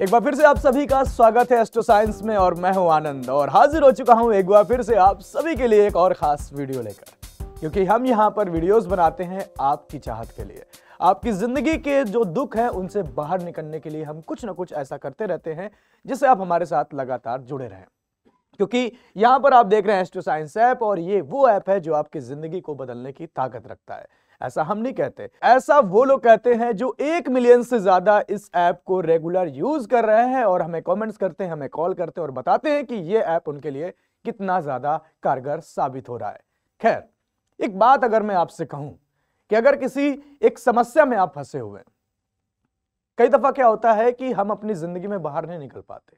एक बार फिर से आप सभी का स्वागत है एस्ट्रो साइंस में और मैं हूं आनंद और हाजिर हो चुका हूं एक बार फिर से आप सभी के लिए एक और खास वीडियो लेकर क्योंकि हम यहाँ पर वीडियोस बनाते हैं आपकी चाहत के लिए आपकी ज़िंदगी के जो दुख हैं उनसे बाहर निकलने के लिए हम कुछ ना कुछ ऐसा करते रहते हैं जिससे आप हमारे साथ लगातार जुड़े रहें क्योंकि यहाँ पर आप देख रहे हैं एस्ट्रो साइंस ऐप और ये वो ऐप है जो आपकी ज़िंदगी को बदलने की ताकत रखता है ऐसा हम नहीं कहते ऐसा वो लोग कहते हैं जो एक मिलियन से ज्यादा इस ऐप को रेगुलर यूज कर रहे हैं और हमें कमेंट्स करते हैं हमें कॉल करते हैं और बताते हैं कि ये ऐप उनके लिए कितना ज्यादा कारगर साबित हो रहा है खैर एक बात अगर मैं आपसे कहूं कि अगर किसी एक समस्या में आप फंसे हुए कई दफा क्या होता है कि हम अपनी जिंदगी में बाहर नहीं निकल पाते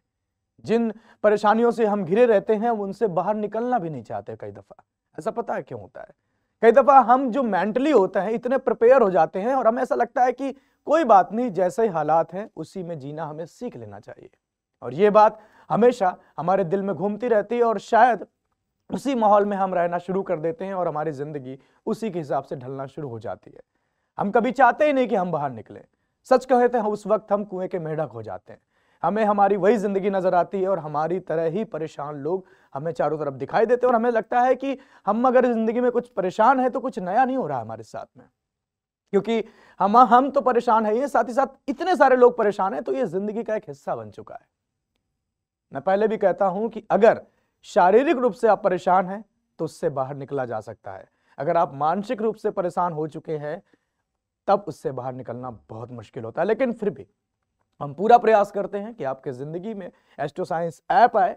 जिन परेशानियों से हम घिरे रहते हैं उनसे बाहर निकलना भी नहीं चाहते कई दफा ऐसा पता है क्यों होता है कई दफ़ा हम जो मेंटली होते हैं इतने प्रिपेयर हो जाते हैं और हमें ऐसा लगता है कि कोई बात नहीं जैसे ही हालात हैं उसी में जीना हमें सीख लेना चाहिए और ये बात हमेशा हमारे दिल में घूमती रहती है और शायद उसी माहौल में हम रहना शुरू कर देते हैं और हमारी ज़िंदगी उसी के हिसाब से ढलना शुरू हो जाती है हम कभी चाहते ही नहीं कि हम बाहर निकलें सच कहते तो हैं उस वक्त हम कुएं के मेढक हो जाते हैं हमें हमारी वही ज़िंदगी नज़र आती है और हमारी तरह ही परेशान लोग हमें चारों तरफ दिखाई देते हैं और हमें लगता है कि हम अगर ज़िंदगी में कुछ परेशान है तो कुछ नया नहीं हो रहा हमारे साथ में क्योंकि हम हम तो परेशान है ये साथ ही साथ इतने सारे लोग परेशान हैं तो ये ज़िंदगी का एक हिस्सा बन चुका है मैं पहले भी कहता हूं कि अगर शारीरिक रूप से आप परेशान हैं तो उससे बाहर निकला जा सकता है अगर आप मानसिक रूप से परेशान हो चुके हैं तब उससे बाहर निकलना बहुत मुश्किल होता है लेकिन फिर भी हम पूरा प्रयास करते हैं कि आपके ज़िंदगी में एस्ट्रो साइंस ऐप आए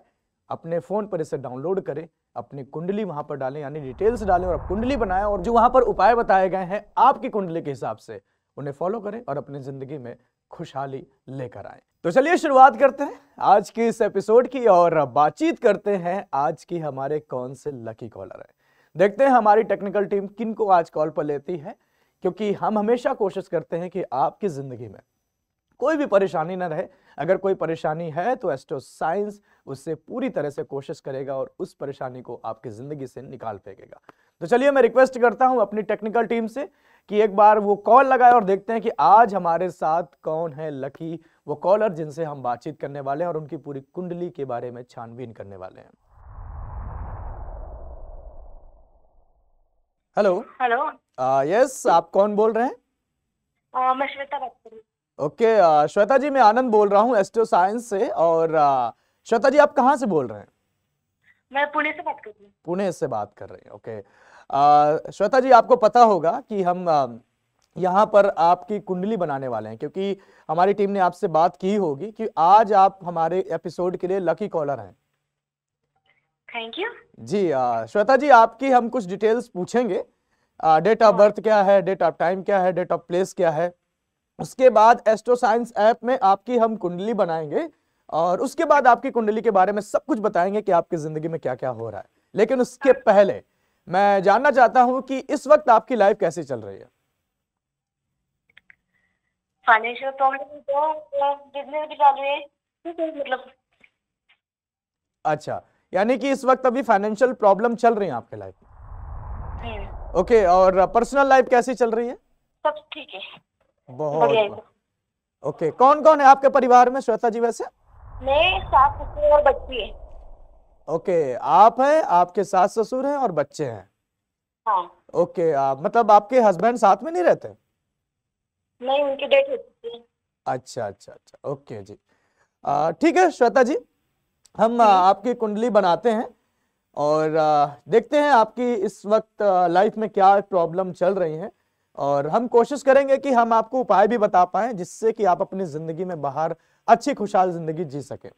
अपने फ़ोन पर इसे डाउनलोड करें अपनी कुंडली वहाँ पर डालें यानी डिटेल्स डालें और कुंडली बनाएं और जो वहाँ पर उपाय बताए गए हैं आपकी कुंडली के हिसाब से उन्हें फॉलो करें और अपनी ज़िंदगी में खुशहाली लेकर आए तो चलिए शुरुआत करते हैं आज के इस एपिसोड की और बातचीत करते हैं आज की हमारे कौन से लकी कॉलर है देखते हैं हमारी टेक्निकल टीम किन को आज कॉल पर लेती है क्योंकि हम हमेशा कोशिश करते हैं कि आपकी ज़िंदगी में कोई भी परेशानी ना रहे अगर कोई परेशानी है तो एस्ट्रो साइंस उससे पूरी तरह से कोशिश करेगा और उस परेशानी को आपकी ज़िंदगी से निकाल फेंकेगा तो चलिए मैं रिक्वेस्ट करता हूं अपनी टेक्निकल टीम से कि एक बार वो कॉल लगाए और देखते हैं कि आज हमारे साथ कौन है लकी वो कॉलर जिनसे हम बातचीत करने वाले हैं और उनकी पूरी कुंडली के बारे में छानबीन करने वाले हैं हेलो हेलो यस आप कौन बोल रहे हैं आ, मैं श्वेता बात कर रही ओके श्वेता जी मैं आनंद बोल रहा हूँ एस्ट्रो साइंस से और श्वेता जी आप कहाँ से बोल रहे हैं मैं पुणे से बात कर रही हूँ पुणे से बात कर रही हूँ ओके श्वेता जी आपको पता होगा कि हम यहाँ पर आपकी कुंडली बनाने वाले हैं क्योंकि हमारी टीम ने आपसे बात की होगी कि आज आप हमारे एपिसोड के लिए लकी कॉलर हैं थैंक यू जी श्वेता जी आपकी हम कुछ डिटेल्स पूछेंगे डेट ऑफ हाँ। बर्थ क्या है डेट ऑफ टाइम क्या है डेट ऑफ प्लेस क्या है उसके बाद एस्ट्रो साइंस ऐप में आपकी हम कुंडली बनाएंगे और उसके बाद आपकी कुंडली के बारे में सब कुछ बताएंगे कि आपकी जिंदगी में क्या क्या हो रहा है लेकिन उसके हाँ। पहले मैं जानना चाहता हूँ कि इस वक्त आपकी लाइफ कैसे चल रही है तो मतलब अच्छा यानी कि इस वक्त अभी फाइनेंशियल प्रॉब्लम चल रही है आपके लाइफ में ओके हम्म। और पर्सनल लाइफ कैसी चल रही है सब ठीक है बहुत ओके कौन कौन है आपके परिवार में श्वेता जी वैसे मैं सास ससुर और बच्ची है ओके आप हैं आपके सास ससुर हैं और बच्चे हैं हाँ। ओके आप मतलब आपके हस्बैंड साथ में नहीं रहते नहीं उनकी डेट हो है अच्छा अच्छा अच्छा ओके जी ठीक है श्वेता जी हम आ, हम्म। आपकी कुंडली बनाते हैं और आ, देखते हैं आपकी इस वक्त लाइफ में क्या प्रॉब्लम चल रही है और हम कोशिश करेंगे कि हम आपको उपाय भी बता पाए जिससे कि आप अपनी जिंदगी में बाहर अच्छी खुशहाल जिंदगी जी सके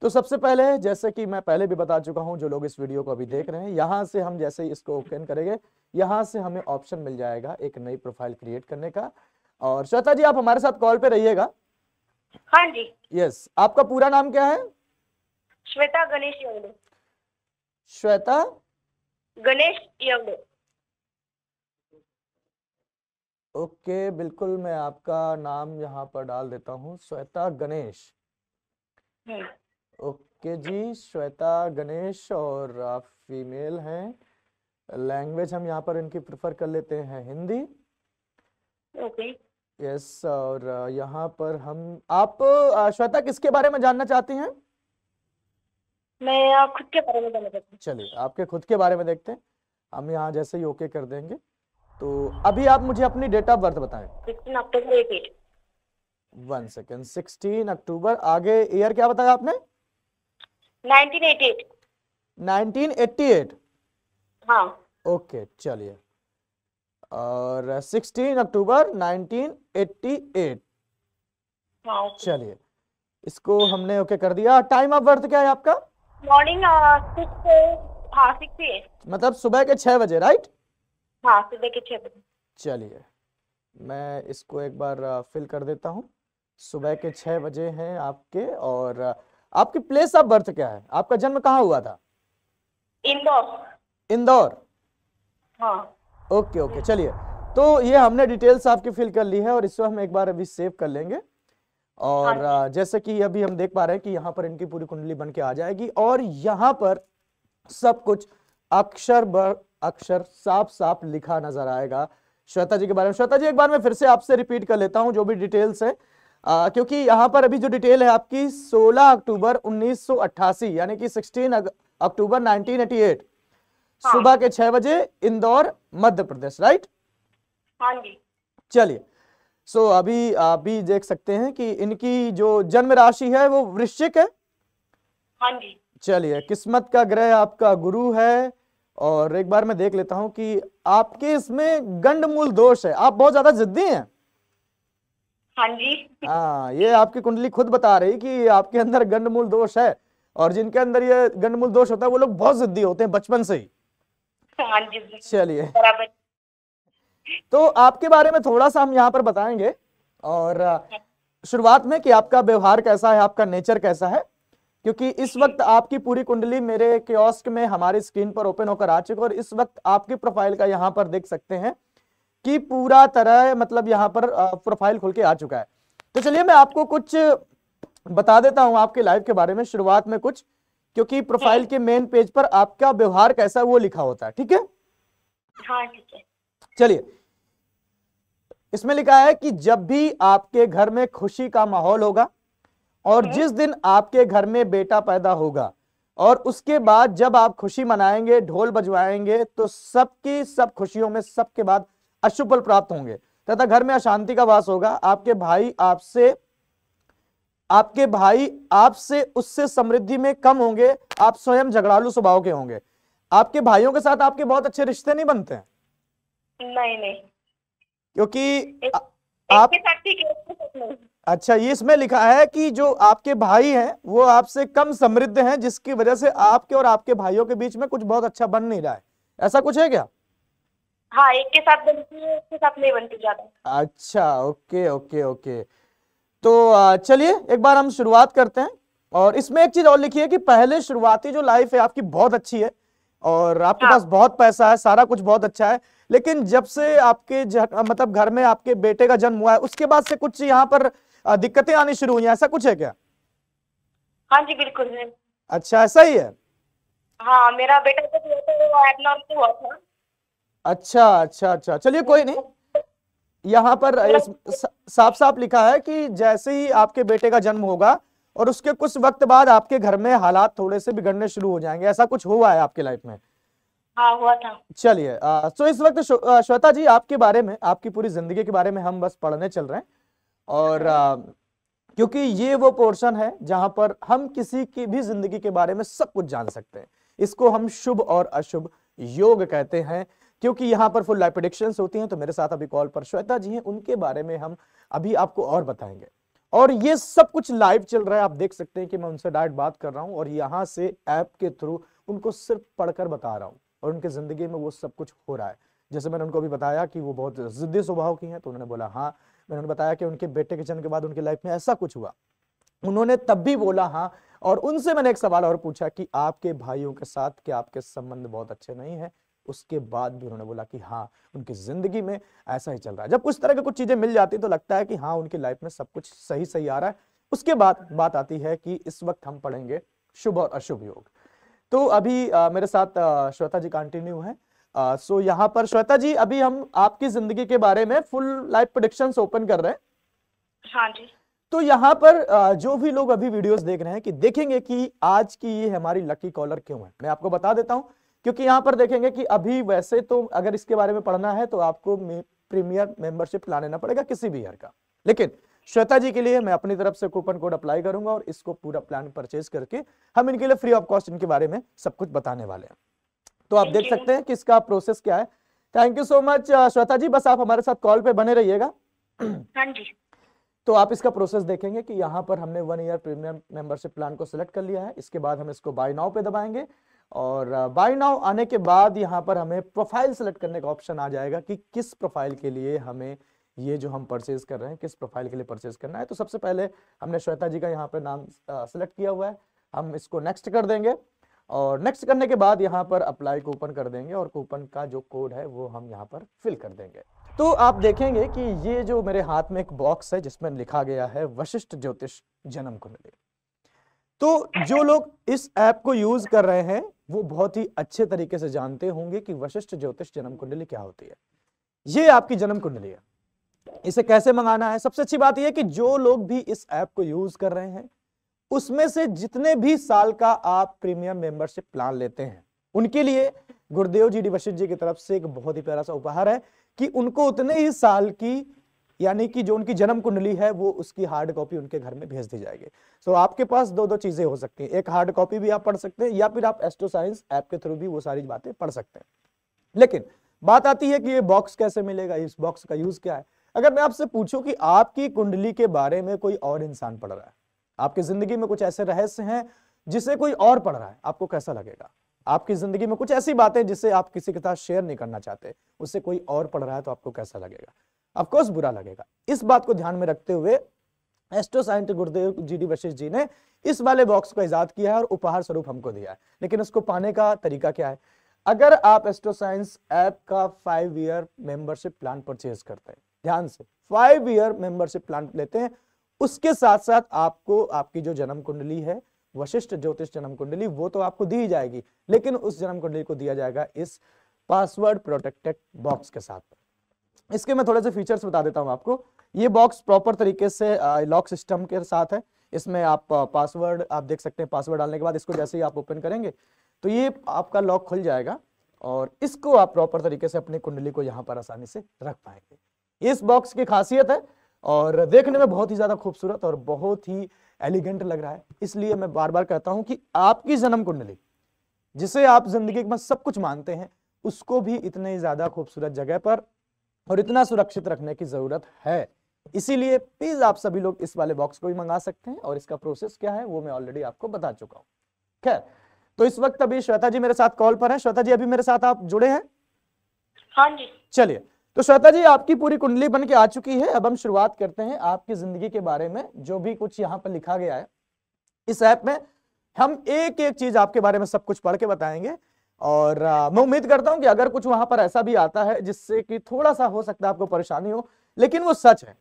तो सबसे पहले जैसे कि मैं पहले भी बता चुका हूं जो लोग इस वीडियो को अभी देख रहे हैं यहां से हम जैसे इसको ओपन करेंगे यहां से हमें ऑप्शन मिल जाएगा एक नई प्रोफाइल क्रिएट करने का और श्वेता जी आप हमारे साथ कॉल पे रहिएगा हाँ जी यस आपका पूरा नाम क्या है श्वेता गणेश श्वेता गणेश ओके बिल्कुल मैं आपका नाम यहाँ पर डाल देता हूँ श्वेता गणेश ओके जी श्वेता गणेश और आप फीमेल हैं लैंग्वेज हम यहाँ पर इनकी प्रेफर कर लेते हैं हिंदी ओके यस और यहाँ पर हम आप श्वेता किसके बारे में जानना चाहती हैं मैं खुद के बारे में चलिए आपके खुद के बारे में देखते हैं हम यहाँ जैसे ही ओके कर देंगे तो अभी आप मुझे अपनी डेट ऑफ बर्थ बताएं वन सेकेंड सिक्सटीन अक्टूबर आगे ईयर क्या बताया आपने 1988 1988 ओके चलिए और 16 अक्टूबर 1988 हाँ चलिए इसको हमने ओके okay, कर दिया टाइम ऑफ बर्थ क्या है आपका मॉर्निंग uh, हाँ मतलब सुबह के छह बजे राइट right? हाँ सुबह के चलिए मैं इसको एक बार फिल कर देता हूँ सुबह के छह बजे हैं आपके और आपकी प्लेस ऑफ बर्थ क्या है आपका जन्म कहाँ हुआ था इंदौर इंदौर हाँ ओके ओके चलिए तो ये हमने डिटेल्स आपकी फिल कर ली है और इसको हम एक बार अभी सेव कर लेंगे और हाँ। जैसे कि अभी हम देख पा रहे हैं कि यहाँ पर इनकी पूरी कुंडली बन के आ जाएगी और यहाँ पर सब कुछ अक्षर अक्षर साफ साफ लिखा नजर आएगा श्वेता जी के बारे में श्वेता जी एक बार मैं फिर से आपसे रिपीट कर लेता हूं जो भी डिटेल्स है आ, क्योंकि यहां पर अभी जो डिटेल है आपकी 16 अक्टूबर 1988 यानी कि 16 अक्टूबर 1988 हाँ। सुबह के छह बजे इंदौर मध्य प्रदेश राइट हाँ जी चलिए सो अभी आप भी देख सकते हैं कि इनकी जो जन्म राशि है वो वृश्चिक है हाँ जी चलिए किस्मत का ग्रह आपका गुरु है और एक बार मैं देख लेता हूं कि आपके इसमें गंड मूल दोष है आप बहुत ज्यादा जिद्दी हैं हाँ जी हाँ ये आपकी कुंडली खुद बता रही कि आपके अंदर गंड मूल दोष है और जिनके अंदर ये गंड मूल दोष होता है वो लोग बहुत जिद्दी होते हैं बचपन से ही हाँ चलिए तो आपके बारे में थोड़ा सा हम यहाँ पर बताएंगे और हाँ। शुरुआत में कि आपका व्यवहार कैसा है आपका नेचर कैसा है क्योंकि इस वक्त आपकी पूरी कुंडली मेरे क्योस्क में हमारे स्क्रीन पर ओपन होकर आ चुकी है और इस वक्त आपकी प्रोफाइल का यहाँ पर देख सकते हैं कि पूरा तरह मतलब यहाँ पर प्रोफाइल खुल के आ चुका है तो चलिए मैं आपको कुछ बता देता हूँ आपके लाइफ के बारे में शुरुआत में कुछ क्योंकि प्रोफाइल के मेन पेज पर आपका व्यवहार कैसा वो लिखा होता है ठीक है हाँ ठीक है चलिए इसमें लिखा है कि जब भी आपके घर में खुशी का माहौल होगा और हम्म। जिस दिन आपके घर में बेटा पैदा होगा और उसके बाद जब आप खुशी मनाएंगे ढोल बजवाएंगे तो सबकी सब खुशियों में सबके बाद अशुभ प्राप्त होंगे तथा घर में अशांति का वास होगा आपके भाई आपसे आपके भाई आपसे उससे समृद्धि में कम होंगे आप स्वयं झगड़ालू स्वभाव के होंगे आपके भाइयों के साथ आपके बहुत अच्छे रिश्ते नहीं बनते हैं नहीं नहीं क्योंकि एक, आप एक के साथ ठीक है अच्छा ये इसमें लिखा है कि जो आपके भाई हैं वो आपसे कम समृद्ध हैं जिसकी वजह से आपके और आपके भाइयों के बीच में कुछ बहुत अच्छा बन नहीं रहा है ऐसा कुछ है क्या हाँ एक के साथ बनती है एक के साथ नहीं बनती ज्यादा अच्छा ओके ओके ओके तो चलिए एक बार हम शुरुआत करते हैं और इसमें एक चीज और लिखी है कि पहले शुरुआती जो लाइफ है आपकी बहुत अच्छी है और आपके हाँ। पास बहुत पैसा है सारा कुछ बहुत अच्छा है लेकिन जब से आपके मतलब घर में आपके बेटे का जन्म हुआ है उसके बाद से कुछ यहाँ पर दिक्कतें आनी शुरू हुई ऐसा कुछ है क्या हाँ जी बिल्कुल अच्छा ऐसा ही है हाँ मेरा बेटा तो हुआ था हुआ था अच्छा अच्छा अच्छा चलिए कोई नहीं यहाँ पर साफ साफ लिखा है कि जैसे ही आपके बेटे का जन्म होगा और उसके कुछ वक्त बाद आपके घर में हालात थोड़े से बिगड़ने शुरू हो जाएंगे ऐसा कुछ हुआ है आपके लाइफ में हाँ हुआ था चलिए तो इस वक्त श्वेता जी आपके बारे में आपकी पूरी जिंदगी के बारे में हम बस पढ़ने चल रहे हैं और क्योंकि ये वो पोर्शन है जहां पर हम किसी की भी जिंदगी के बारे में सब कुछ जान सकते हैं इसको हम शुभ और अशुभ योग कहते हैं क्योंकि यहाँ पर फुल लाइफ प्रोडिक्शन होती हैं तो मेरे साथ अभी कॉल पर श्वेता जी हैं उनके बारे में हम अभी आपको और बताएंगे और ये सब कुछ लाइव चल रहा है आप देख सकते हैं कि मैं उनसे डायरेक्ट बात कर रहा हूँ और यहाँ से ऐप के थ्रू उनको सिर्फ पढ़कर बता रहा हूँ और उनके जिंदगी में वो सब कुछ हो रहा है जैसे मैंने उनको भी बताया कि वो बहुत जिद्दी स्वभाव की हैं तो उन्होंने बोला हाँ मैंने उन्हें बताया कि उनके बेटे के जन्म के बाद उनकी लाइफ में ऐसा कुछ हुआ उन्होंने तब भी बोला हाँ और उनसे मैंने एक सवाल और पूछा कि आपके भाइयों के साथ क्या आपके संबंध बहुत अच्छे नहीं है उसके बाद भी उन्होंने बोला कि हाँ उनकी जिंदगी में ऐसा ही चल रहा है जब उस तरह की कुछ चीजें मिल जाती तो लगता है कि हाँ उनकी लाइफ में सब कुछ सही सही आ रहा है उसके बाद बात आती है कि इस वक्त हम पढ़ेंगे शुभ और अशुभ योग तो अभी आ, मेरे साथ श्वेता जी कंटिन्यू है सो यहाँ पर श्वेता जी अभी हम आपकी जिंदगी के बारे में फुल लाइफ प्रोडिक्शन ओपन कर रहे हैं हाँ जी तो यहाँ पर जो भी लोग अभी वीडियोस देख रहे हैं कि देखेंगे कि आज की ये हमारी लकी कॉलर क्यों है मैं आपको बता देता हूँ क्योंकि यहाँ पर देखेंगे कि अभी वैसे तो अगर इसके बारे में पढ़ना है तो आपको प्रीमियर मेंबरशिप ला लेना पड़ेगा किसी भी ईयर का लेकिन श्वेता जी के लिए मैं अपनी तरफ से कूपन कोड अप्लाई करूंगा और इसको पूरा प्लान परचेज करके हम इनके लिए फ्री ऑफ कॉस्ट इनके बारे में सब कुछ बताने वाले हैं तो आप देख सकते हैं कि इसका प्रोसेस क्या है thank you so much Shweta ji बस आप हमारे साथ कॉल पे बने रहिएगा हाँ तो आप इसका प्रोसेस देखेंगे कि यहाँ पर हमने one year premium membership plan को सिलेक्ट कर लिया है इसके बाद हम इसको बाय नाव पे दबाएंगे और बाय uh, नाव आने के बाद यहाँ पर हमें प्रोफाइल सेलेक्ट करने का ऑप्शन आ जाएगा कि किस प्रोफाइल के लिए हमें ये जो हम परचेज कर रहे हैं किस प्रोफाइल के लिए परचेज करना है तो सबसे पहले हमने श्वेता जी का यहाँ पर नाम सेलेक्ट uh, किया हुआ है हम इसको नेक्स्ट कर देंगे और नेक्स्ट करने के बाद यहाँ पर अप्लाई कूपन कर देंगे और कूपन का जो कोड है वो हम यहाँ पर फिल कर देंगे तो आप देखेंगे कि ये जो मेरे हाथ में एक बॉक्स है जिसमें लिखा गया है वशिष्ठ ज्योतिष जन्म कुंडली तो जो लोग इस ऐप को यूज कर रहे हैं वो बहुत ही अच्छे तरीके से जानते होंगे कि वशिष्ठ ज्योतिष जन्म कुंडली क्या होती है ये आपकी जन्म कुंडली है इसे कैसे मंगाना है सबसे अच्छी बात यह कि जो लोग भी इस ऐप को यूज कर रहे हैं उसमें से जितने भी साल का आप प्रीमियम मेंबरशिप प्लान लेते हैं उनके लिए गुरुदेव जी डी जी की तरफ से एक बहुत ही प्यारा सा उपहार है कि उनको उतने ही साल की यानी कि जो उनकी जन्म कुंडली है वो उसकी हार्ड कॉपी उनके घर में भेज दी जाएगी सो so, आपके पास दो दो चीजें हो सकती हैं एक हार्ड कॉपी भी आप पढ़ सकते हैं या फिर आप एस्ट्रो साइंस ऐप के थ्रू भी वो सारी बातें पढ़ सकते हैं लेकिन बात आती है कि ये बॉक्स कैसे मिलेगा इस बॉक्स का यूज क्या है अगर मैं आपसे पूछूं कि आपकी कुंडली के बारे में कोई और इंसान पढ़ रहा है आपकी जिंदगी में कुछ ऐसे रहस्य हैं जिसे कोई और पढ़ रहा है आपको कैसा लगेगा आपकी जिंदगी में कुछ ऐसी बातें जिसे आप किसी के साथ शेयर नहीं करना चाहते उसे कोई और पढ़ रहा है तो आपको कैसा लगेगा अफकोर्स बुरा लगेगा इस बात को ध्यान में रखते हुए एस्ट्रो साइंट गुरुदेव जी डी वशिष्ठ जी ने इस वाले बॉक्स को ईजाद किया है और उपहार स्वरूप हमको दिया है लेकिन उसको पाने का तरीका क्या है अगर आप एस्ट्रो साइंस ऐप का five year membership plan purchase करते हैं ध्यान से फाइव ईयर मेंबरशिप प्लान लेते हैं उसके साथ साथ आपको आपकी जो जन्म कुंडली है वशिष्ठ ज्योतिष जन्म कुंडली वो तो आपको दी जाएगी लेकिन उस जन्म कुंडली को दिया जाएगा इस पासवर्ड प्रोटेक्टेड बॉक्स के साथ इसके मैं थोड़े से फीचर्स बता देता हूं आपको ये बॉक्स प्रॉपर तरीके से लॉक सिस्टम के साथ है इसमें आप पासवर्ड आप देख सकते हैं पासवर्ड डालने के बाद इसको जैसे ही आप ओपन करेंगे तो ये आपका लॉक खुल जाएगा और इसको आप प्रॉपर तरीके से अपनी कुंडली को यहाँ पर आसानी से रख पाएंगे इस बॉक्स की खासियत है और देखने में बहुत ही ज़्यादा खूबसूरत और बहुत ही एलिगेंट लग रहा है इसलिए मैं बार बार कहता हूं कि आपकी जन्म कुंडली जिसे आप जिंदगी में सब कुछ मानते हैं उसको भी इतने ज़्यादा खूबसूरत जगह पर और इतना सुरक्षित रखने की ज़रूरत है इसीलिए प्लीज़ आप सभी लोग इस वाले बॉक्स को भी मंगा सकते हैं और इसका प्रोसेस क्या है वो मैं ऑलरेडी आपको बता चुका हूँ खैर तो इस वक्त अभी श्वेता जी मेरे साथ कॉल पर है श्वेता जी अभी मेरे साथ आप जुड़े हैं हाँ जी चलिए तो श्वेता जी आपकी पूरी कुंडली बन के आ चुकी है अब हम शुरुआत करते हैं आपकी जिंदगी के बारे में जो भी कुछ यहाँ पर लिखा गया है इस ऐप में हम एक एक चीज आपके बारे में सब कुछ पढ़ के बताएंगे और आ, मैं उम्मीद करता हूं कि अगर कुछ वहां पर ऐसा भी आता है जिससे कि थोड़ा सा हो सकता है आपको परेशानी हो लेकिन वो सच है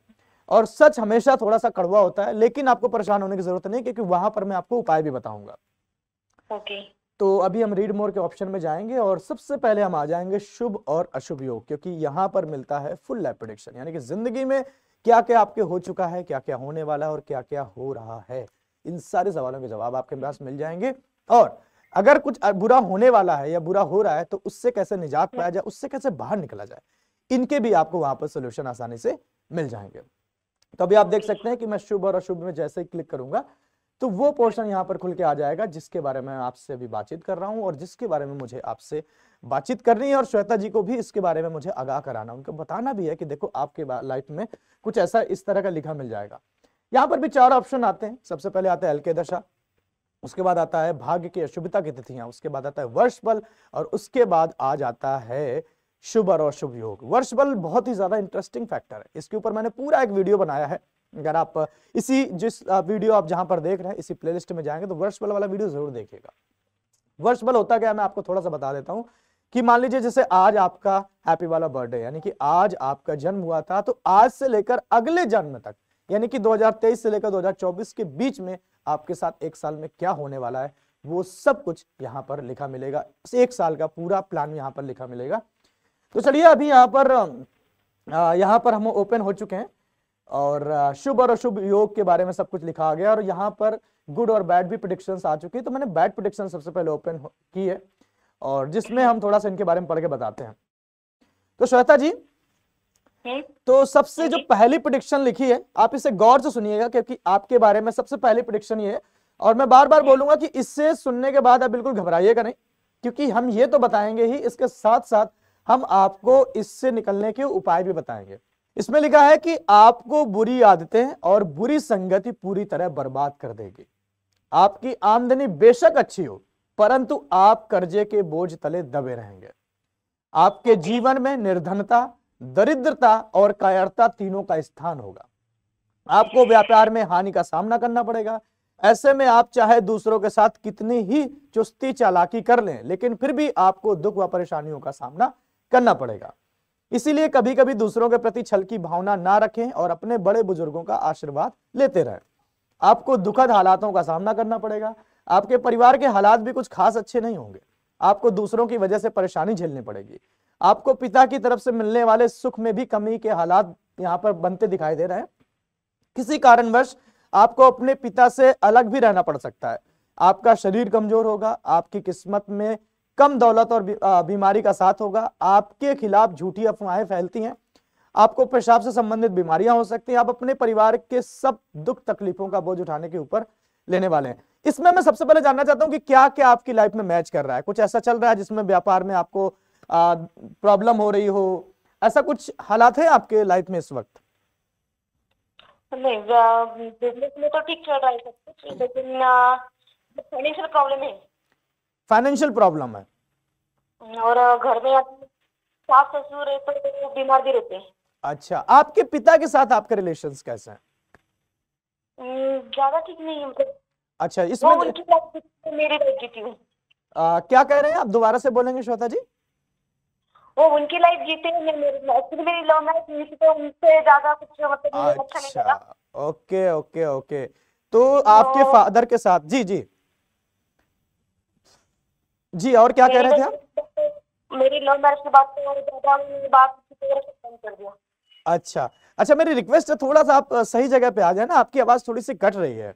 और सच हमेशा थोड़ा सा कड़वा होता है लेकिन आपको परेशान होने की जरूरत नहीं क्योंकि वहां पर मैं आपको उपाय भी बताऊंगा ओके okay. तो अभी हम रीड मोर के ऑप्शन में जाएंगे और सबसे पहले हम आ जाएंगे शुभ और अशुभ योग क्योंकि यहां पर मिलता है फुल लाइफ प्रोडिक्शन यानी कि जिंदगी में क्या क्या आपके हो चुका है क्या क्या होने वाला है और क्या क्या हो रहा है इन सारे सवालों के जवाब आपके पास मिल जाएंगे और अगर कुछ बुरा होने वाला है या बुरा हो रहा है तो उससे कैसे निजात पाया जाए उससे कैसे बाहर निकला जाए इनके भी आपको वहां पर सोल्यूशन आसानी से मिल जाएंगे तो अभी आप देख सकते हैं कि मैं शुभ और अशुभ में जैसे ही क्लिक करूंगा तो वो पोर्शन यहाँ पर खुल के आ जाएगा जिसके बारे में आपसे अभी बातचीत कर रहा हूँ और जिसके बारे में मुझे आपसे बातचीत करनी है और श्वेता जी को भी इसके बारे में मुझे आगाह कराना उनको बताना भी है कि देखो आपके लाइफ में कुछ ऐसा इस तरह का लिखा मिल जाएगा यहाँ पर भी चार ऑप्शन आते हैं सबसे पहले आता है एलके दशा उसके बाद आता है भाग्य की अशुभता की तिथियां उसके बाद आता है वर्ष बल और उसके बाद आ जाता है शुभ और अशुभ योग वर्ष बल बहुत ही ज्यादा इंटरेस्टिंग फैक्टर है इसके ऊपर मैंने पूरा एक वीडियो बनाया है अगर आप इसी जिस वीडियो आप जहां पर देख रहे हैं इसी प्लेलिस्ट में जाएंगे तो वर्ष बल वाला वीडियो जरूर देखिएगा वर्ष बल होता क्या मैं आपको थोड़ा सा बता देता हूं कि मान लीजिए जैसे आज आपका हैप्पी वाला बर्थडे यानी कि आज आपका जन्म हुआ था तो आज से लेकर अगले जन्म तक यानी कि 2023 से लेकर 2024 के बीच में आपके साथ एक साल में क्या होने वाला है वो सब कुछ यहाँ पर लिखा मिलेगा एक साल का पूरा प्लान यहाँ पर लिखा मिलेगा तो चलिए अभी यहाँ पर यहाँ पर हम ओपन हो चुके हैं और शुभ और अशुभ योग के बारे में सब कुछ लिखा गया और यहाँ पर गुड और बैड भी प्रोडिक्शन आ चुकी है तो मैंने बैड प्रोडिक्शन सबसे पहले ओपन की है और जिसमें हम थोड़ा सा इनके बारे में पढ़ के बताते हैं तो श्वेता जी हम्म। तो सबसे जो पहली प्रोडिक्शन लिखी है आप इसे गौर से सुनिएगा क्योंकि आपके बारे में सबसे पहली प्रोडिक्शन ये है और मैं बार बार बोलूंगा कि इससे सुनने के बाद आप बिल्कुल घबराइएगा नहीं क्योंकि हम ये तो बताएंगे ही इसके साथ साथ हम आपको इससे निकलने के उपाय भी बताएंगे इसमें लिखा है कि आपको बुरी आदतें और बुरी संगति पूरी तरह बर्बाद कर देगी आपकी आमदनी बेशक अच्छी हो परंतु आप कर्जे के बोझ तले दबे रहेंगे आपके जीवन में निर्धनता दरिद्रता और कायरता तीनों का स्थान होगा आपको व्यापार में हानि का सामना करना पड़ेगा ऐसे में आप चाहे दूसरों के साथ कितनी ही चुस्ती चालाकी कर लें लेकिन फिर भी आपको दुख व परेशानियों का सामना करना पड़ेगा इसीलिए कभी कभी दूसरों के प्रति छल की भावना ना रखें और अपने बड़े बुजुर्गों का आशीर्वाद लेते रहें आपको दुखद हालातों का सामना करना पड़ेगा आपके परिवार के हालात भी कुछ खास अच्छे नहीं होंगे आपको दूसरों की वजह से परेशानी झेलनी पड़ेगी आपको पिता की तरफ से मिलने वाले सुख में भी कमी के हालात यहाँ पर बनते दिखाई दे रहे हैं किसी कारणवश आपको अपने पिता से अलग भी रहना पड़ सकता है आपका शरीर कमजोर होगा आपकी किस्मत में कम दौलत और बीमारी का साथ होगा आपके खिलाफ झूठी अफवाहें फैलती हैं आपको पेशाब से संबंधित बीमारियां हो सकती हैं आप अपने परिवार के सब दुख तकलीफों का बोझ उठाने के ऊपर लेने वाले हैं इसमें मैं सबसे पहले जानना चाहता हूं कि क्या क्या आपकी लाइफ में मैच कर रहा है कुछ ऐसा चल रहा है जिसमें व्यापार में आपको प्रॉब्लम हो रही हो ऐसा कुछ हालात है आपके लाइफ में इस वक्त नहीं बिजनेस में तो ठीक चल रहा है सब कुछ लेकिन फाइनेंशियल प्रॉब्लम है फाइनेंशियल प्रॉब्लम है और घर में सास ससुर तो बीमार भी रहते हैं अच्छा आपके पिता के साथ आपके रिलेशंस कैसे हैं ज्यादा ठीक नहीं है मतलब अच्छा इसमें वो उनकी मेरी लाइफ थी आ, क्या कह रहे हैं आप दोबारा से बोलेंगे श्वेता जी वो उनकी लाइफ जीते हैं मेरी मेरी लव मैरिज तो उनसे ज्यादा कुछ मतलब अच्छा, अच्छा नहीं अच्छा, लगा ओके ओके ओके तो आपके फादर तो के साथ जी जी जी और क्या कह रहे थे आप मेरी लव मैरिज की बात तो बात कर दिया अच्छा अच्छा मेरी रिक्वेस्ट है थोड़ा सा आप सही जगह पे आ जाए ना आपकी आवाज थोड़ी सी कट रही है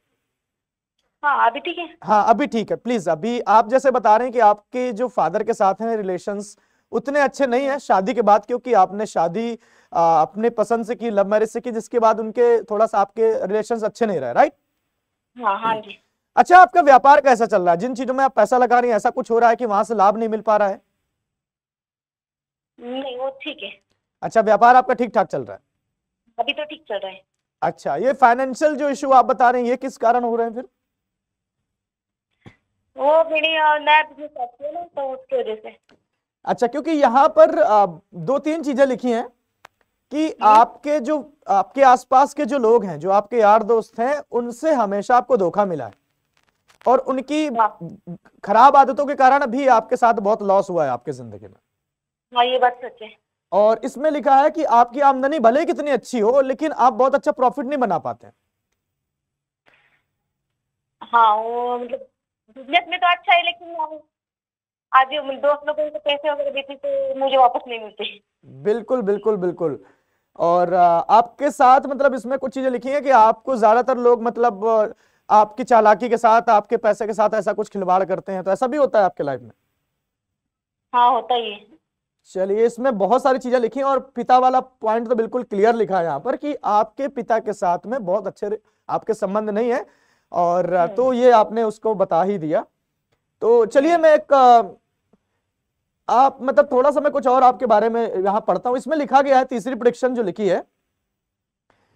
हाँ अभी ठीक है हाँ अभी ठीक है प्लीज अभी आप जैसे बता रहे हैं कि आपके जो फादर के साथ हैं रिलेशंस उतने अच्छे नहीं है शादी के बाद क्योंकि आपने शादी अपने पसंद से की लव मैरिज से की जिसके बाद उनके थोड़ा सा आपके रिलेशंस अच्छे नहीं रहे राइट हाँ हाँ जी अच्छा आपका व्यापार कैसा चल रहा है जिन चीजों में आप पैसा लगा रहे हैं ऐसा कुछ हो रहा है कि वहां से लाभ नहीं मिल पा रहा है नहीं वो ठीक है अच्छा व्यापार आपका ठीक ठाक चल रहा है अभी तो ठीक चल रहा है अच्छा ये फाइनेंशियल जो इश्यू आप बता रहे हैं ये किस कारण हो रहे हैं फिर वो तो अच्छा क्योंकि यहाँ पर दो तीन चीजें लिखी है कि हम्म। आपके जो आपके आसपास के जो लोग हैं जो आपके यार दोस्त हैं उनसे हमेशा आपको धोखा मिला है और उनकी हाँ। खराब आदतों के कारण भी आपके साथ बहुत लॉस हुआ है आपके जिंदगी में हाँ, ये बात सच है और इसमें लिखा है कि आपकी आमदनी भले कितनी अच्छी हो लेकिन आप बहुत अच्छा प्रॉफिट नहीं बना पाते हाँ बिजनेस मतलब में तो अच्छा है लेकिन आगे मतलब दोस्त लोगों को पैसे वगैरह देती तो मुझे वापस नहीं मिलते बिल्कुल बिल्कुल बिल्कुल और आपके साथ मतलब इसमें कुछ चीजें लिखी हैं कि आपको ज्यादातर लोग मतलब आपकी चालाकी के साथ आपके पैसे के साथ ऐसा कुछ खिलवाड़ करते हैं तो ऐसा भी होता है आपके लाइफ में हाँ होता ही चलिए इसमें बहुत सारी चीजें लिखी और पिता वाला पॉइंट तो बिल्कुल क्लियर लिखा है यहाँ पर कि आपके पिता के साथ में बहुत अच्छे आपके संबंध नहीं है और हम्म। तो ये आपने उसको बता ही दिया तो चलिए मैं एक आप मतलब थोड़ा सा मैं कुछ और आपके बारे में यहाँ पढ़ता हूँ इसमें लिखा गया है तीसरी प्रोडिक्शन जो लिखी है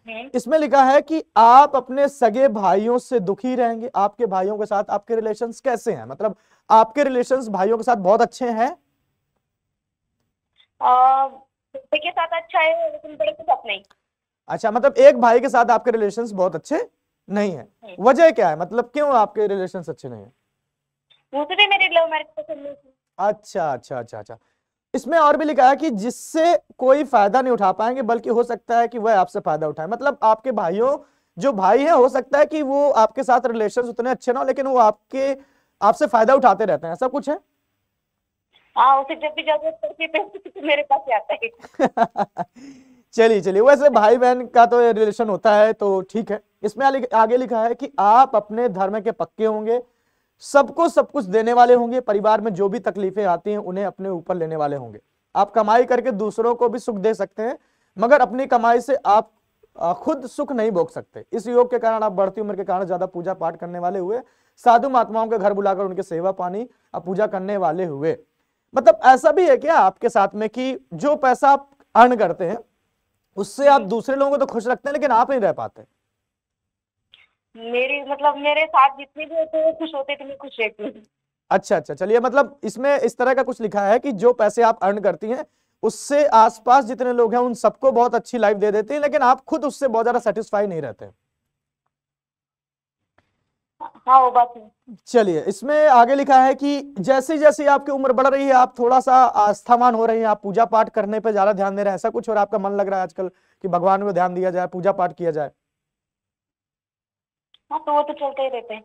इसमें लिखा है कि आप अपने सगे भाइयों से दुखी रहेंगे आपके भाइयों के साथ आपके रिलेशंस कैसे हैं मतलब आपके रिलेशंस भाइयों के साथ बहुत अच्छे हैं के साथ अच्छा है लेकिन बड़े के साथ नहीं अच्छा मतलब एक भाई के साथ आपके रिलेशंस बहुत अच्छे नहीं है वजह क्या है मतलब क्यों आपके रिलेशंस अच्छे नहीं है अच्छा अच्छा अच्छा अच्छा इसमें और भी लिखा है कि जिससे कोई फायदा नहीं उठा पाएंगे बल्कि हो सकता है कि वह आपसे फायदा उठाए मतलब आपके भाइयों जो भाई है हो सकता है कि वो आपके साथ रिलेशन उतने अच्छे ना हो लेकिन वो आपके आपसे फायदा उठाते रहते हैं ऐसा कुछ है हाँ, तो चलिए चलिए वैसे भाई बहन का तो रिलेशन होता है तो ठीक है इसमें आगे लिखा है कि आप अपने धर्म के पक्के होंगे सबको सब कुछ देने वाले होंगे परिवार में जो भी तकलीफें आती हैं उन्हें अपने ऊपर लेने वाले होंगे आप कमाई करके दूसरों को भी सुख दे सकते हैं मगर अपनी कमाई से आप खुद सुख नहीं भोग सकते इस योग के कारण आप बढ़ती उम्र के कारण ज्यादा पूजा पाठ करने वाले हुए साधु महात्माओं के घर बुलाकर उनके सेवा पानी और पूजा करने वाले हुए मतलब ऐसा भी है क्या आपके साथ में कि जो पैसा आप अर्न करते हैं उससे आप दूसरे लोगों को तो खुश रखते हैं लेकिन आप नहीं रह पाते मेरी मतलब मेरे साथ जितने भी होते वो खुश होते थे मैं खुश रहती हूँ अच्छा अच्छा चलिए मतलब इसमें इस तरह का कुछ लिखा है कि जो पैसे आप अर्न करती हैं उससे आसपास जितने लोग हैं उन सबको बहुत अच्छी लाइफ दे देती हैं लेकिन आप खुद उससे बहुत ज्यादा सेटिस्फाई नहीं रहते हाँ वो बात है चलिए इसमें आगे लिखा है कि जैसे जैसे आपकी उम्र बढ़ रही है आप थोड़ा सा आस्थावान हो रही हैं आप पूजा पाठ करने पर ज्यादा ध्यान दे रहे हैं ऐसा कुछ और आपका मन लग रहा है आजकल कि भगवान को ध्यान दिया जाए पूजा पाठ किया जाए हाँ हाँ तो वो तो चलते ही रहते हैं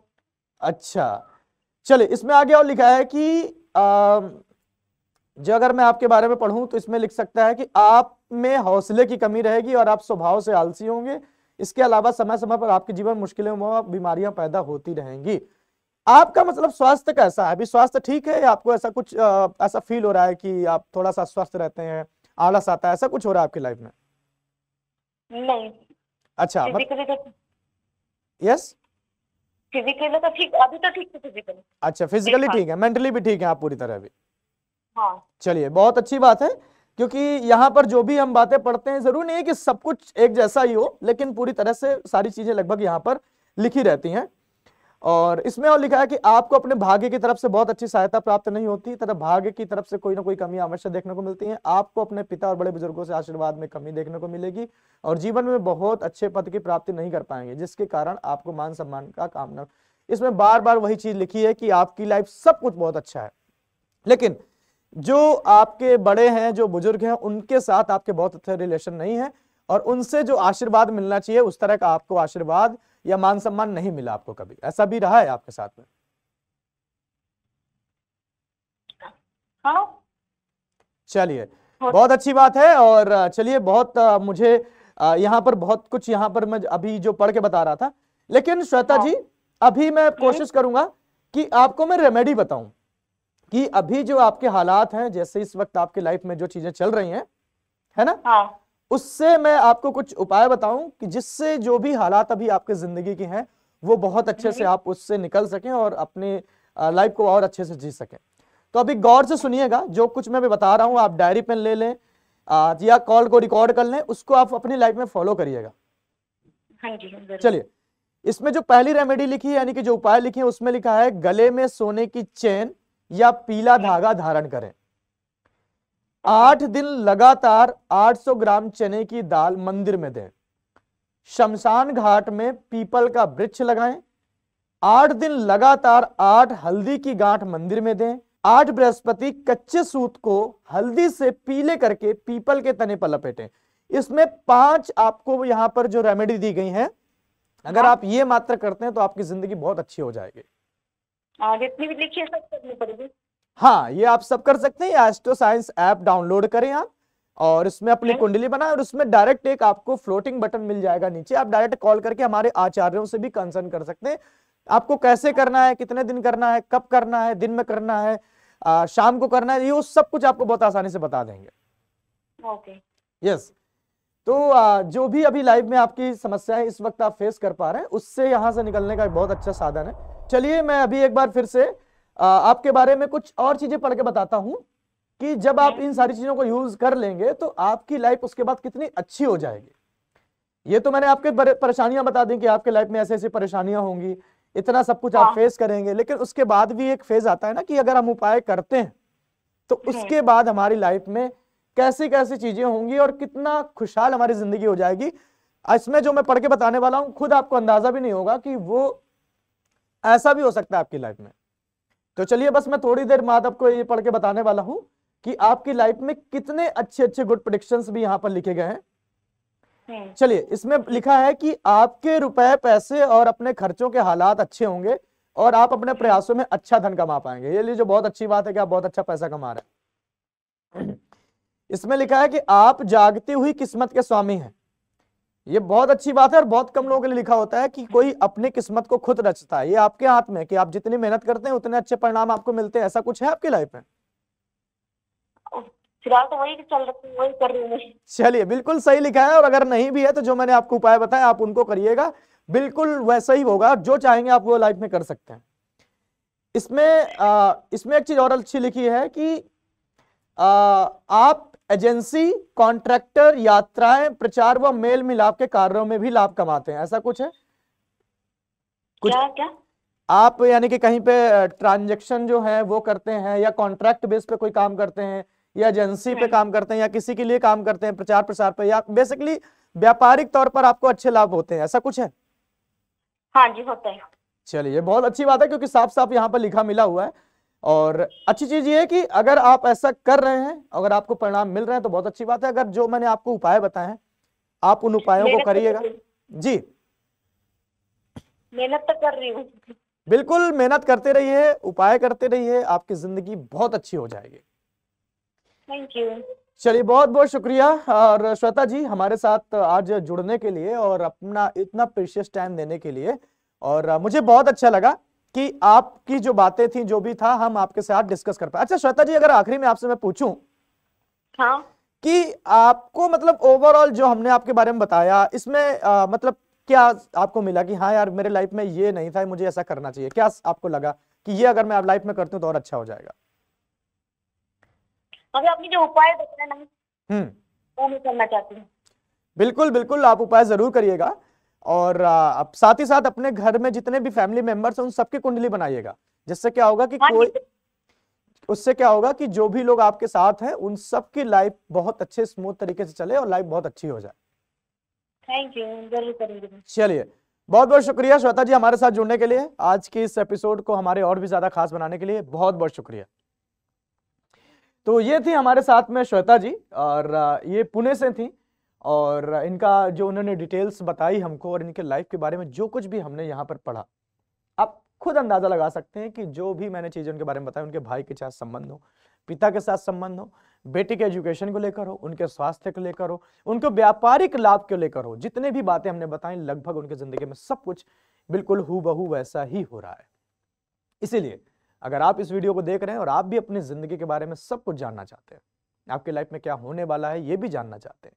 अच्छा चलिए इसमें आगे और लिखा है कि आ, जो अगर मैं आपके बारे में पढ़ूं तो इसमें लिख सकता है कि आप में हौसले की कमी रहेगी और आप स्वभाव से आलसी होंगे इसके अलावा समय समय पर आपके जीवन मुश्किलें व बीमारियां पैदा होती रहेंगी आपका मतलब स्वास्थ्य कैसा है अभी स्वास्थ्य ठीक है या आपको ऐसा कुछ आ, ऐसा फील हो रहा है कि आप थोड़ा सा स्वस्थ रहते हैं आलस आता है ऐसा कुछ हो रहा है आपकी लाइफ में नहीं अच्छा मत... यस फिजिकली तो ठीक अभी तो ठीक है फिजिकली अच्छा फिजिकली ठीक है मेंटली भी ठीक है आप पूरी तरह अभी हाँ चलिए बहुत अच्छी बात है क्योंकि यहाँ पर जो भी हम बातें पढ़ते हैं जरूर नहीं है कि सब कुछ एक जैसा ही हो लेकिन पूरी तरह से सारी चीजें लगभग यहाँ पर लिखी रहती हैं और इसमें और लिखा है कि आपको अपने भाग्य की तरफ से बहुत अच्छी सहायता प्राप्त नहीं होती तथा भाग्य की तरफ से कोई ना कोई कमी अवश्य देखने को मिलती है आपको अपने पिता और बड़े बुजुर्गों से आशीर्वाद में कमी देखने को मिलेगी और जीवन में बहुत अच्छे पद की प्राप्ति नहीं कर पाएंगे जिसके कारण आपको मान सम्मान का कामना इसमें बार बार वही चीज लिखी है कि आपकी लाइफ सब कुछ बहुत अच्छा है लेकिन जो आपके बड़े हैं जो बुजुर्ग हैं उनके साथ आपके बहुत अच्छे रिलेशन नहीं है और उनसे जो आशीर्वाद मिलना चाहिए उस तरह का आपको आशीर्वाद या मान सम्मान नहीं मिला आपको कभी ऐसा भी रहा है आपके साथ में हाँ। चलिए बहुत अच्छी बात है और चलिए बहुत मुझे यहाँ पर बहुत कुछ यहाँ पर मैं अभी जो पढ़ के बता रहा था लेकिन श्वेता हाँ। जी अभी मैं हम्म। कोशिश करूंगा कि आपको मैं रेमेडी बताऊं कि अभी जो आपके हालात हैं जैसे इस वक्त आपके लाइफ में जो चीजें चल रही हैं है ना हाँ। उससे मैं आपको कुछ उपाय बताऊं कि जिससे जो भी हालात अभी आपके जिंदगी के हैं वो बहुत अच्छे से आप उससे निकल सकें और अपने लाइफ को और अच्छे से जी सकें तो अभी गौर से सुनिएगा जो कुछ मैं बता रहा हूँ आप डायरी पेन ले लें या कॉल को रिकॉर्ड कर लें उसको आप अपनी लाइफ में फॉलो करिएगा हाँ हाँ, चलिए इसमें जो पहली रेमेडी लिखी है यानी कि जो उपाय लिखे हैं उसमें लिखा है गले में सोने की चेन या पीला धागा धारण करें आठ दिन लगातार 800 ग्राम चने की दाल मंदिर में दें शमशान घाट में पीपल का वृक्ष लगाएं आठ दिन लगातार आठ हल्दी की गांठ मंदिर में दें आठ बृहस्पति कच्चे सूत को हल्दी से पीले करके पीपल के तने पर लपेटें इसमें पांच आपको यहां पर जो रेमेडी दी गई है अगर हाँ। आप ये मात्र करते हैं तो आपकी जिंदगी बहुत अच्छी हो जाएगी इतनी भी लिखिए सब करनी पड़ेगी हाँ ये आप सब कर सकते हैं एस्ट्रो साइंस ऐप डाउनलोड करें आप और इसमें अपनी कुंडली बनाए और उसमें डायरेक्ट एक आपको फ्लोटिंग बटन मिल जाएगा नीचे आप डायरेक्ट कॉल करके हमारे आचार्यों से भी कंसर्न कर सकते हैं आपको कैसे करना है कितने दिन करना है कब करना है दिन में करना है आ, शाम को करना है ये सब कुछ आपको बहुत आसानी से बता देंगे ओके यस तो आ, जो भी अभी लाइफ में आपकी समस्या इस वक्त आप फेस कर पा रहे हैं उससे यहाँ से निकलने का बहुत अच्छा साधन है चलिए मैं अभी एक बार फिर से आपके बारे में कुछ और चीजें पढ़ के बताता हूं कि जब आप इन सारी चीजों को यूज कर लेंगे तो आपकी लाइफ उसके बाद कितनी अच्छी हो जाएगी ये तो मैंने आपके परेशानियां बता दी कि आपके लाइफ में ऐसी ऐसी परेशानियां होंगी इतना सब कुछ आप फेस हाँ। करेंगे लेकिन उसके बाद भी एक फेज आता है ना कि अगर हम उपाय करते हैं तो उसके बाद हमारी लाइफ में कैसी कैसी चीजें होंगी और कितना खुशहाल हमारी जिंदगी हो जाएगी इसमें जो मैं पढ़ के बताने वाला हूँ खुद आपको अंदाजा भी नहीं होगा कि वो ऐसा भी हो सकता है आपकी लाइफ में तो चलिए बस मैं थोड़ी देर बाद आपको ये पढ़ के बताने वाला हूं कि आपकी लाइफ में कितने अच्छे अच्छे गुड प्रोडिक्शन भी यहाँ पर लिखे गए हैं चलिए इसमें लिखा है कि आपके रुपए पैसे और अपने खर्चों के हालात अच्छे होंगे और आप अपने प्रयासों में अच्छा धन कमा पाएंगे ये लिए जो बहुत अच्छी बात है कि आप बहुत अच्छा पैसा कमा रहे हैं इसमें लिखा है कि आप जागती हुई किस्मत के स्वामी हैं ये बहुत अच्छी बात है और बहुत कम लोगों के लिए लिखा होता है कि कोई अपने किस्मत को खुद रचता है ये आपके हाथ में कि आप जितनी मेहनत करते हैं उतने अच्छे परिणाम आपको मिलते हैं ऐसा कुछ है आपकी लाइफ में फिलहाल तो वही चल रही चलिए बिल्कुल सही लिखा है और अगर नहीं भी है तो जो मैंने आपको उपाय बताया आप उनको करिएगा बिल्कुल वैसा ही होगा जो चाहेंगे आप वो लाइफ में कर सकते हैं इसमें आ, इसमें एक चीज और अच्छी लिखी है कि आ, आप एजेंसी कॉन्ट्रैक्टर यात्राएं प्रचार व मेल मिलाप के कार्यों में भी लाभ कमाते हैं ऐसा कुछ है कुछ क्या, क्या? आप यानी कि कहीं पे ट्रांजेक्शन जो है वो करते हैं या कॉन्ट्रैक्ट बेस पे कोई काम करते हैं या एजेंसी पे हम्म। काम करते हैं या किसी के लिए काम करते हैं प्रचार प्रसार पे या बेसिकली व्यापारिक तौर पर आपको अच्छे लाभ होते हैं ऐसा कुछ है हाँ जी होता है चलिए बहुत अच्छी बात है क्योंकि साफ साफ यहाँ पर लिखा मिला हुआ है और अच्छी चीज़ ये है कि अगर आप ऐसा कर रहे हैं अगर आपको परिणाम मिल रहे हैं तो बहुत अच्छी बात है अगर जो मैंने आपको उपाय बताए हैं आप उन उपायों को तो करिएगा जी मेहनत तो कर रही हूँ बिल्कुल मेहनत करते रहिए उपाय करते रहिए आपकी जिंदगी बहुत अच्छी हो जाएगी थैंक यू चलिए बहुत बहुत शुक्रिया और श्वेता जी हमारे साथ आज जुड़ने के लिए और अपना इतना प्रिशियस टाइम देने के लिए और मुझे बहुत अच्छा लगा कि आपकी जो बातें थी जो भी था हम आपके साथ डिस्कस कर पाए अच्छा श्वेता जी अगर आखिरी में आपसे मैं पूछू हाँ कि आपको मतलब ओवरऑल जो हमने आपके बारे में बताया इसमें आ, मतलब क्या आपको मिला कि हाँ यार मेरे लाइफ में ये नहीं था मुझे ऐसा करना चाहिए क्या आपको लगा कि ये अगर मैं लाइफ में करती हूँ तो और अच्छा हो जाएगा अभी आपने जो उपाय बताया ना हम्म वो मैं करना चाहती हूँ बिल्कुल बिल्कुल आप उपाय जरूर करिएगा और आप साथ ही साथ अपने घर में जितने भी फैमिली मेंबर्स हैं उन सबकी कुंडली बनाइएगा जिससे क्या होगा कि हाँ कोई उससे क्या होगा कि जो भी लोग आपके साथ हैं उन सबकी लाइफ बहुत अच्छे स्मूथ तरीके से चले और लाइफ बहुत अच्छी हो जाए चलिए बहुत बहुत शुक्रिया श्वेता जी हमारे साथ जुड़ने के लिए आज के इस एपिसोड को हमारे और भी ज्यादा खास बनाने के लिए बहुत बहुत शुक्रिया तो ये थी हमारे साथ में श्वेता जी और ये पुणे से थी और इनका जो उन्होंने डिटेल्स बताई हमको और इनके लाइफ के बारे में जो कुछ भी हमने यहाँ पर पढ़ा आप खुद अंदाज़ा लगा सकते हैं कि जो भी मैंने चीज़ें उनके बारे में बताया उनके भाई के साथ संबंध हो पिता के साथ संबंध हो बेटे के एजुकेशन को लेकर हो उनके स्वास्थ्य को लेकर हो उनके व्यापारिक लाभ को लेकर हो जितने भी बातें हमने बताई लगभग उनकी ज़िंदगी में सब कुछ बिल्कुल हु बहू वैसा ही हो रहा है इसीलिए अगर आप इस वीडियो को देख रहे हैं और आप भी अपनी ज़िंदगी के बारे में सब कुछ जानना चाहते हैं आपके लाइफ में क्या होने वाला है ये भी जानना चाहते हैं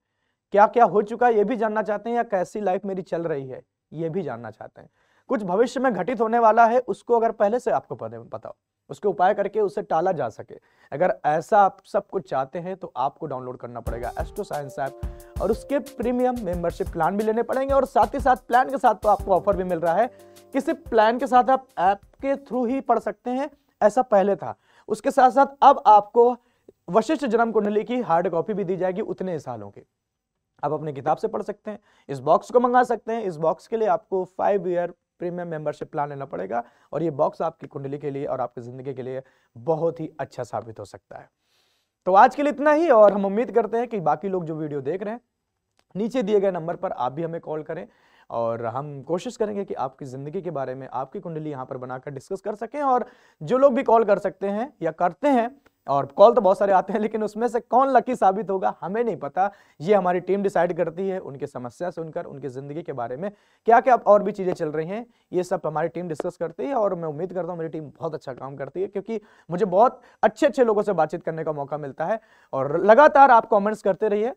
क्या क्या हो चुका है ये भी जानना चाहते हैं या कैसी लाइफ मेरी चल रही है ये भी जानना चाहते हैं कुछ भविष्य में घटित होने वाला है उसको अगर पहले से आपको पता हो उसके उपाय करके उसे टाला जा सके अगर ऐसा आप सब कुछ चाहते हैं तो आपको डाउनलोड करना पड़ेगा एस्ट्रो साइंस ऐप और उसके प्रीमियम मेंबरशिप प्लान भी लेने पड़ेंगे और साथ ही साथ प्लान के साथ तो आपको ऑफर भी मिल रहा है किसी प्लान के साथ आप ऐप के थ्रू ही पढ़ सकते हैं ऐसा पहले था उसके साथ साथ अब आपको वशिष्ठ जन्म कुंडली की हार्ड कॉपी भी दी जाएगी उतने सालों की आप अपनी किताब से पढ़ सकते हैं इस बॉक्स को मंगा सकते हैं इस बॉक्स के लिए आपको five year premium membership plan लेना पड़ेगा और ये बॉक्स आपकी कुंडली के लिए और आपकी ज़िंदगी के लिए बहुत ही अच्छा साबित हो सकता है तो आज के लिए इतना ही और हम उम्मीद करते हैं कि बाकी लोग जो वीडियो देख रहे हैं नीचे दिए गए नंबर पर आप भी हमें कॉल करें और हम कोशिश करेंगे कि आपकी ज़िंदगी के बारे में आपकी कुंडली यहाँ पर बनाकर डिस्कस कर सकें और जो लोग भी कॉल कर सकते हैं या करते हैं और कॉल तो बहुत सारे आते हैं लेकिन उसमें से कौन लकी साबित होगा हमें नहीं पता ये हमारी टीम डिसाइड करती है उनकी समस्या सुनकर उनकी ज़िंदगी के बारे में क्या क्या और भी चीज़ें चल रही हैं ये सब तो हमारी टीम डिस्कस करती है और मैं उम्मीद करता हूँ मेरी टीम बहुत अच्छा काम करती है क्योंकि मुझे बहुत अच्छे अच्छे लोगों से बातचीत करने का मौका मिलता है और लगातार आप कॉमेंट्स करते रहिए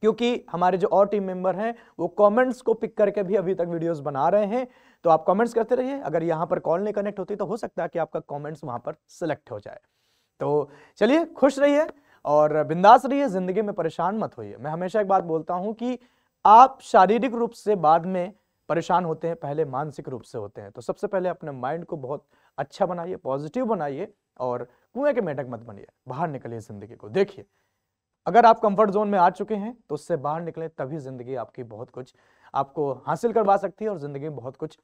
क्योंकि हमारे जो और टीम मेंबर हैं वो कमेंट्स को पिक करके भी अभी तक वीडियोस बना रहे हैं तो आप कमेंट्स करते रहिए अगर यहाँ पर कॉल नहीं कनेक्ट होती तो हो सकता है कि आपका कमेंट्स वहाँ पर सिलेक्ट हो जाए तो चलिए खुश रहिए और बिंदास रहिए ज़िंदगी में परेशान मत होइए मैं हमेशा एक बात बोलता हूँ कि आप शारीरिक रूप से बाद में परेशान होते हैं पहले मानसिक रूप से होते हैं तो सबसे पहले अपने माइंड को बहुत अच्छा बनाइए पॉजिटिव बनाइए और कुएं के मेढक मत बनिए बाहर निकलिए ज़िंदगी को देखिए अगर आप कंफर्ट जोन में आ चुके हैं तो उससे बाहर निकलें तभी ज़िंदगी आपकी बहुत कुछ आपको हासिल करवा सकती है और ज़िंदगी में बहुत कुछ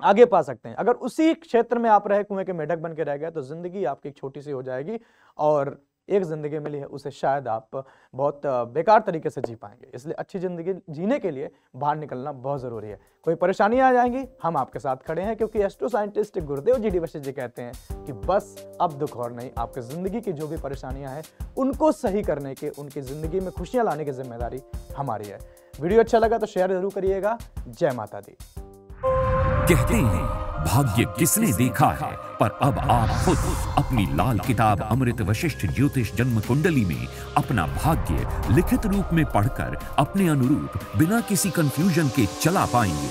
आगे पा सकते हैं अगर उसी क्षेत्र में आप रहे कुएं के मेढक बन के रह गए तो जिंदगी आपकी छोटी सी हो जाएगी और एक ज़िंदगी मिली है उसे शायद आप बहुत बेकार तरीके से जी पाएंगे इसलिए अच्छी ज़िंदगी जीने के लिए बाहर निकलना बहुत ज़रूरी है कोई परेशानी आ जाएंगी हम आपके साथ खड़े हैं क्योंकि एस्ट्रो साइंटिस्ट गुरुदेव जी डी जी कहते हैं कि बस अब दुख और नहीं आपकी ज़िंदगी की जो भी परेशानियाँ हैं उनको सही करने के उनकी ज़िंदगी में खुशियाँ लाने की जिम्मेदारी हमारी है वीडियो अच्छा लगा तो शेयर जरूर करिएगा जय माता दी कहते हैं भाग्य किसने देखा है पर अब आप खुद अपनी लाल किताब अमृत वशिष्ठ ज्योतिष जन्म कुंडली में अपना भाग्य लिखित रूप में पढ़कर अपने अनुरूप बिना किसी कंफ्यूजन के चला पाएंगे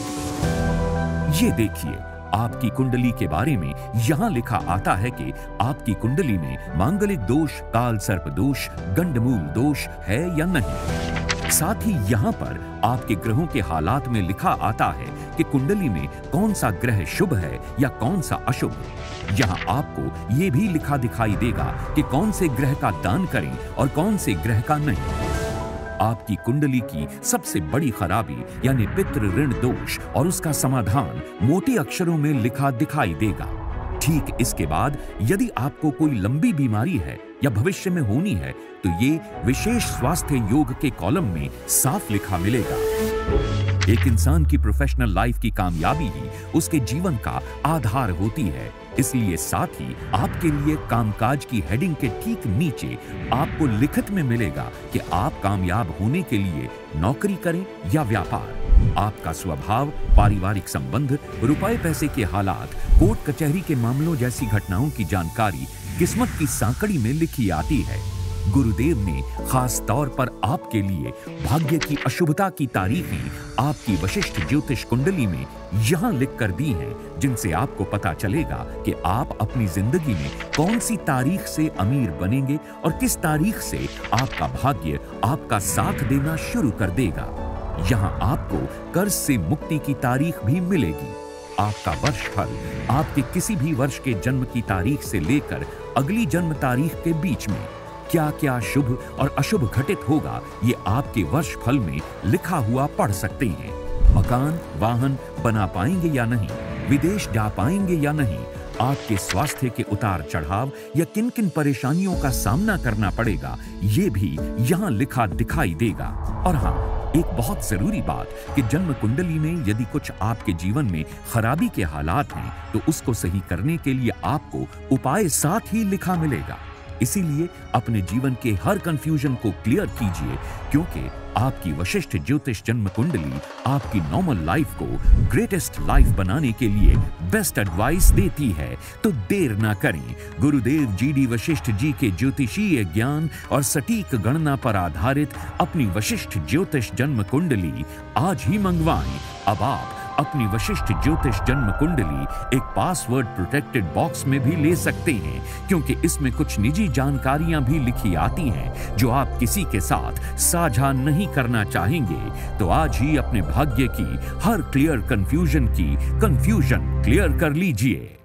ये देखिए आपकी कुंडली के बारे में यहाँ लिखा आता है कि आपकी कुंडली में मांगलिक दोष काल सर्प दोष गंडमूल दोष है या नहीं साथ ही यहाँ पर आपके ग्रहों के हालात में लिखा आता है कि कुंडली में कौन सा ग्रह शुभ है या कौन सा अशुभ यहाँ आपको ये भी लिखा दिखाई देगा कि कौन से ग्रह का दान करें और कौन से ग्रह का नहीं आपकी कुंडली की सबसे बड़ी खराबी यानी पितृ ऋण दोष और उसका समाधान मोटे अक्षरों में लिखा दिखाई देगा ठीक इसके बाद यदि आपको कोई लंबी बीमारी है या भविष्य में होनी है तो ये विशेष स्वास्थ्य योग के कॉलम में साफ लिखा मिलेगा एक इंसान की प्रोफेशनल लाइफ की कामयाबी ही उसके जीवन का आधार होती है इसलिए साथ ही आपके लिए कामकाज की हेडिंग के ठीक नीचे आपको लिखित में मिलेगा कि आप कामयाब होने के लिए नौकरी करें या व्यापार आपका स्वभाव पारिवारिक संबंध रुपए पैसे के हालात कोर्ट कचहरी के मामलों जैसी घटनाओं की जानकारी किस्मत की सांकड़ी में लिखी आती है गुरुदेव ने खास तौर पर आपके लिए भाग्य की अशुभता की तारीखें आपकी वशिष्ठ ज्योतिष कुंडली में यहाँ लिख कर दी हैं जिनसे आपको पता चलेगा कि आप अपनी जिंदगी में कौन सी तारीख से अमीर बनेंगे और किस तारीख से आपका भाग्य आपका साथ देना शुरू कर देगा यहाँ आपको कर्ज से मुक्ति की तारीख भी मिलेगी आपका वर्ष फल आपके किसी भी वर्ष के जन्म की तारीख से लेकर अगली जन्म तारीख के बीच में क्या क्या शुभ और अशुभ घटित होगा ये आपके वर्ष फल में लिखा हुआ पढ़ सकते हैं मकान वाहन बना पाएंगे या नहीं विदेश जा पाएंगे या नहीं आपके स्वास्थ्य के उतार चढ़ाव या किन किन परेशानियों का सामना करना पड़ेगा ये भी यहाँ लिखा दिखाई देगा और हाँ एक बहुत जरूरी बात कि जन्म कुंडली में यदि कुछ आपके जीवन में खराबी के हालात हैं तो उसको सही करने के लिए आपको उपाय साथ ही लिखा मिलेगा इसीलिए अपने जीवन के हर कंफ्यूजन को क्लियर कीजिए क्योंकि आपकी वशिष्ठ ज्योतिष जन्म कुंडली आपकी नॉर्मल लाइफ को ग्रेटेस्ट लाइफ बनाने के लिए बेस्ट एडवाइस देती है तो देर ना करें गुरुदेव जी डी वशिष्ठ जी के ज्योतिषीय ज्ञान और सटीक गणना पर आधारित अपनी वशिष्ठ ज्योतिष जन्म कुंडली आज ही मंगवाएं अब आप अपनी वशिष्ठ ज्योतिष जन्म कुंडली एक पासवर्ड प्रोटेक्टेड बॉक्स में भी ले सकते हैं क्योंकि इसमें कुछ निजी जानकारियां भी लिखी आती हैं जो आप किसी के साथ साझा नहीं करना चाहेंगे तो आज ही अपने भाग्य की हर क्लियर कंफ्यूजन की कंफ्यूजन क्लियर कर लीजिए